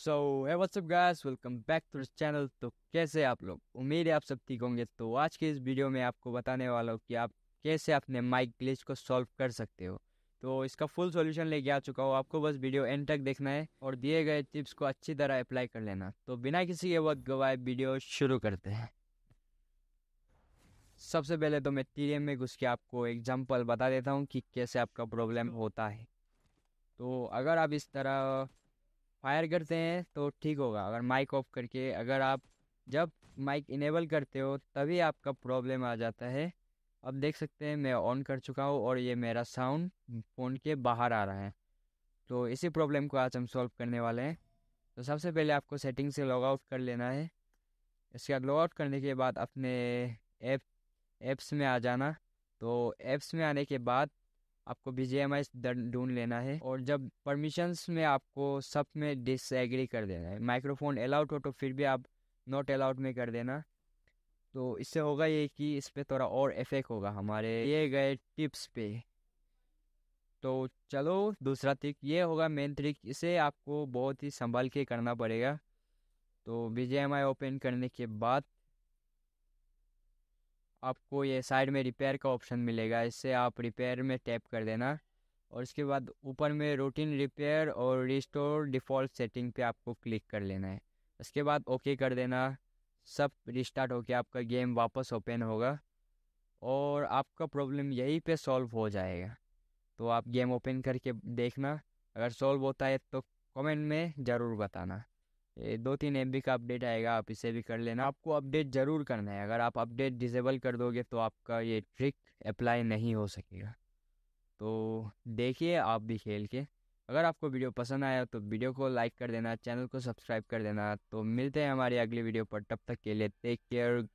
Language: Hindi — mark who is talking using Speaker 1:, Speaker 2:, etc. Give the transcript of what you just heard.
Speaker 1: सो है what's up guys welcome back to this channel तो कैसे आप लोग उम्मीद है आप सब ठीक होंगे तो आज के इस वीडियो में आपको बताने वाला हूँ कि आप कैसे अपने माइक ग्लिच को सॉल्व कर सकते हो तो इसका फुल सॉल्यूशन लेके आ चुका हूँ आपको बस वीडियो एंड तक देखना है और दिए गए टिप्स को अच्छी तरह अप्लाई कर लेना तो बिना किसी के वक्त गवाए वीडियो शुरू करते हैं सबसे पहले तो मैं टी में घुस के आपको एग्जाम्पल बता देता हूँ कि कैसे आपका प्रॉब्लम होता है तो अगर आप इस तरह फायर करते हैं तो ठीक होगा अगर माइक ऑफ करके अगर आप जब माइक इनेबल करते हो तभी आपका प्रॉब्लम आ जाता है अब देख सकते हैं मैं ऑन कर चुका हूँ और ये मेरा साउंड फ़ोन के बाहर आ रहा है तो इसी प्रॉब्लम को आज हम सॉल्व करने वाले हैं तो सबसे पहले आपको सेटिंग से लॉग आउट कर लेना है इसके बाद लॉग आउट करने के बाद अपने ऐप एप, ऐप्स में आ जाना तो ऐप्स में आने के बाद आपको बी एम आई ढूंढ लेना है और जब परमिशंस में आपको सब में डिसएग्री कर देना है माइक्रोफोन अलाउड हो तो फिर भी आप नॉट अलाउड में कर देना तो इससे होगा ये कि इस पर थोड़ा और इफेक्ट होगा हमारे ये गए टिप्स पे तो चलो दूसरा ट्रिक ये होगा मेन ट्रिक इसे आपको बहुत ही संभाल के करना पड़ेगा तो B J M I open करने के बाद आपको ये साइड में रिपेयर का ऑप्शन मिलेगा इससे आप रिपेयर में टैप कर देना और इसके बाद ऊपर में रूटीन रिपेयर और रिस्टोर डिफ़ॉल्ट सेटिंग पे आपको क्लिक कर लेना है उसके बाद ओके कर देना सब रिस्टार्ट होकर आपका गेम वापस ओपन होगा और आपका प्रॉब्लम यहीं पे सॉल्व हो जाएगा तो आप गेम ओपन करके देखना अगर सॉल्व होता है तो कमेंट में ज़रूर बताना दो तीन एम का अपडेट आएगा आप इसे भी कर लेना आपको अपडेट ज़रूर करना है अगर आप अपडेट डिसेबल कर दोगे तो आपका ये ट्रिक अप्लाई नहीं हो सकेगा तो देखिए आप भी खेल के अगर आपको वीडियो पसंद आया तो वीडियो को लाइक कर देना चैनल को सब्सक्राइब कर देना तो मिलते हैं हमारी अगली वीडियो पर तब तक के लिए टेक केयर